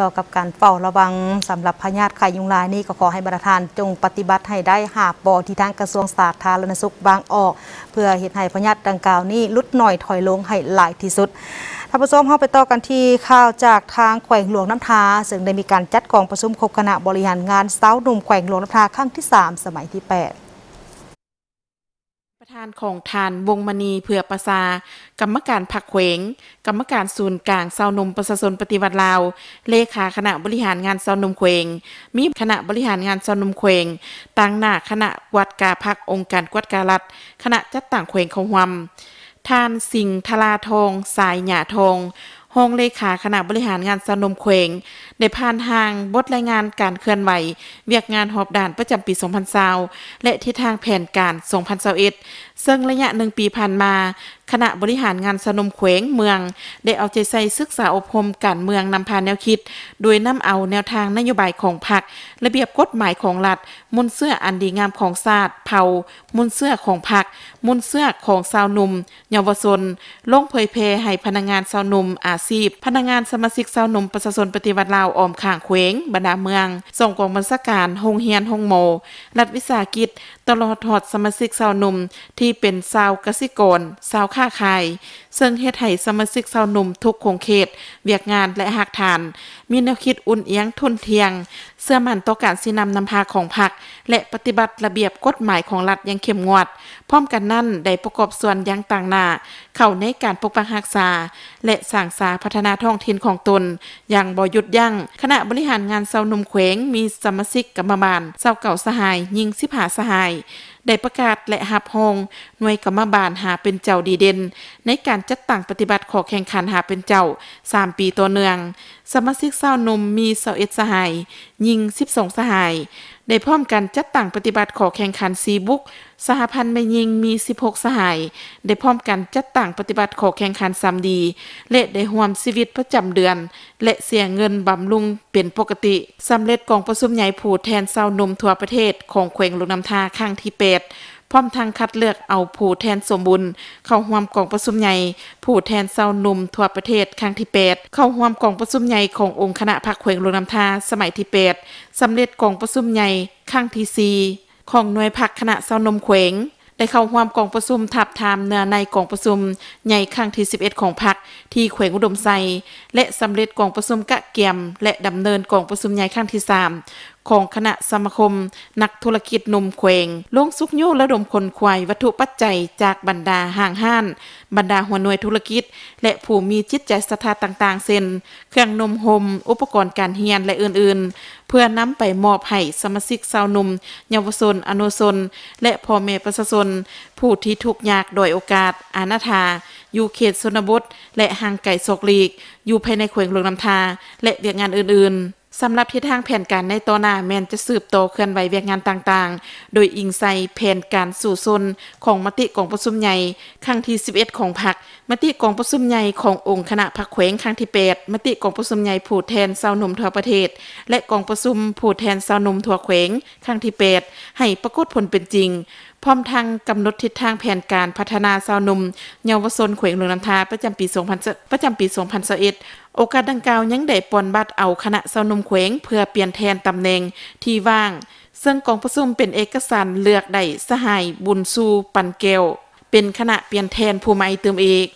ต่อกับการเฝ้าระวังสำหรับพญาติไข่ยุงลายนี่ก็ขอให้บรรทาน จงปฏิบัติ ให้ได้หาบบอที่ทาง กระทรวงสาธารณสุขบางออก เพื่อเหตุให้พญาติดังกล่าวนี้ลดหน่อยถอยลงให้หลายที่สุดท่านผู้ชมเข้าไปต่อกันที่ข่าวจากทางแขวงหลวงน้ำทาซึ่งได้มีการจัดกองประชุมคบคณะบริหารงานเสาหนุ่มแขวงหลวงน้ำทาครั้งที่ 3 สมัยที่8ประธานของทานวงมณีเผื่อประสากรรมการผักเขวงกรรมการศูนย์กลางเซานมประชาชนปฏิวัติลาวเลขาคณะบริหารงานเซานมเขวงมีคณะบริหารงานเซานมเขวงตั้งหน้าคณะวัดกาพักองค์การกวัดกาลัดคณะจัดต่างเขวงเขาหวำทานสิงทลาทองสายหยาทองห้องเลขาคณะบริหารงานสนมเขวงได้ผ่านทางบทรายงานการเคลื่อนไหวเวียกงานหอบด่านประจำปี2020และทิศทางแผนการ2021ซึ่งระยะหนึ่งปีผ่านมาคณะบริหารงานสนมเขวงเมืองได้เอาใจใส่ศึกษาอบรมการเมืองนำพาแนวคิด โดยนำเอาแนวทางนโยบายของพรรคระเบียบกฎหมายของรัฐมุนเสื้ออันดีงามของศาสตร์เผามุนเสื้อของพรรคมุนเสื้อของสาวหนุ่ม เยาวชนลงเผยเพ่ให้พนักงานสาวหนุ่มอาชีพ พนักงานสมาชิกสาวหนุ่มประชาชนปฏิวัติลาวออมข่างเขวงบรรดาเมืองส่งกองบัญชาการโรงเรียนโรงโมรัฐวิสาหกิจตลอดถอดสมาชิกสาวหนุ่มที่เป็นสาวกสิกรสาวค้าขาย ซึ่งเฮ็ดให้สมาชิกสาวหนุ่มทุกคงเขต เวียกงานและหักฐาน มีแนวคิดอุ่นเอียงทุนเทียง เสื้อมันต่อการสินำนำพาของพรรคและปฏิบัติระเบียบกฎหมายของรัฐยังเข้มงวด พร้อมกันนั่นได้ประกอบส่วนยังต่างหน้าเข้าในการปกปักรักษาและสั่งสาพัฒนาท้องถิ่นของตน อย่างบ่หยุดยัง้งคณะบริหารงานเซานุ่มแขวง มีสมาชิกกรรมบาลเซาเก่าสหาย ยิงสิบหาสหายได้ประกาศและหับหองหน่วยกรรมบาลหาเป็นเจ้าดีเด่นในการจัดตั้งปฏิบัติขอแข่งขันหาเป็นเจ้า3ปีตัวเนือง สมาชิกเศร้านมมีเสราเอ็ดสหาย ยิง12สหาย ได้พร้อมกันจัดตั้งปฏิบัติขอแข่งขันซีบุกสหพันธ์แม่ยิงมี 16 สหาย ได้พร้อมกันจัดตั้งปฏิบัติขอแข่งขันสามดีและได้ห่วมชีวิตประจำเดือน และเสียเงินบำรุงเป็นปกติ สำเร็จกองประชุมใหญ่ผู้แทนเศร้านมทั่วประเทศ ของแขวงลุงน้ำทาครั้งที่8รพร้อมทางคัดเลือกเอาผู้แทนสมบุญเข้าห่วมกองประชุมใหญ่ผู้แทนเศร้าหนุ่มทั่วประเทศครั้งที่8เข้าห่วมกองประชุมใหญ่ขององค์คณะพักเขวงลงน้ำทาสมัยที่8สำเร็จกองประชุมใหญ่ครั้งที่4ของหน่วยพักคณะเศร้าหนุ่มเขวงได้เข้าห่วมกองประชุมทับทามเนื้อในกองประชุมใหญ่ครั้งที่ 11 ของพรรคที่แขวงอุดมไซและสำเร็จกองประชุมกะเกียม และดำเนินกองประชุมใหญ่ครั้งที่3ของคณะสมาคม นักธุรกิจนมเควง ลงสุกโยกระดมคนควายวัตถุปัจจัยจากบรรดาห่างห้าน บรรดาหัวหน่วยธุรกิจ และผู้มีจิตใจศรัทธาต่าง ๆเซนเครื่องนมหม อุปกรณ์การเรียนและอื่นๆ เพื่อนำไปมอบให้สมาชิกสาวนุ่มเยาวชนอนุชนและพ่อแม่ประชาชนผู้ที่ทุกข์ยากโดยโอกาส อาณาธาอยู่เขตสนบทและห่างไกลโศกลีก อยู่ภายในเขวงหลวงน้ำทา และเวียกงานอื่นๆสำหรับทิศทางแผนการในตัวหน้าแมนจะสืบโตเคลื่อนไหวเวียกงานต่าง ๆ โดยอิงใส่แผนการสู่ซนของมติกองประชุมใหญ่ครั้งที่11ของพรรคมติกองประชุมใหญ่ขององค์คณะพรรคแขวงครั้งที่8มติกองประชุมใหญ่ผู้แทนสาวหนุ่มทั่วประเทศ และกองประชุมผู้แทนสาวหนุ่มทั่วแขวงครั้งที่8ให้ปรากฏผลเป็นจริงพร้อมทางกำหนดทิศทางแผนการพัฒนาสาวนุ่มเยาวชนเขวงหลวงน้ำทา ประจำปี2000ประจำปี2021โอกาสดังกล่าวยังได้ปนบัตรเอาคณะสาวนุ่มเขวงเพื่อเปลี่ยนแทนตำแหน่งที่ว่าง ซึ่งกองประชุมเป็นเอกสารเลือกได้สหายบุญสูปันแก้วเป็นคณะเปลี่ยนแทนผู้ใหม่เติมเอก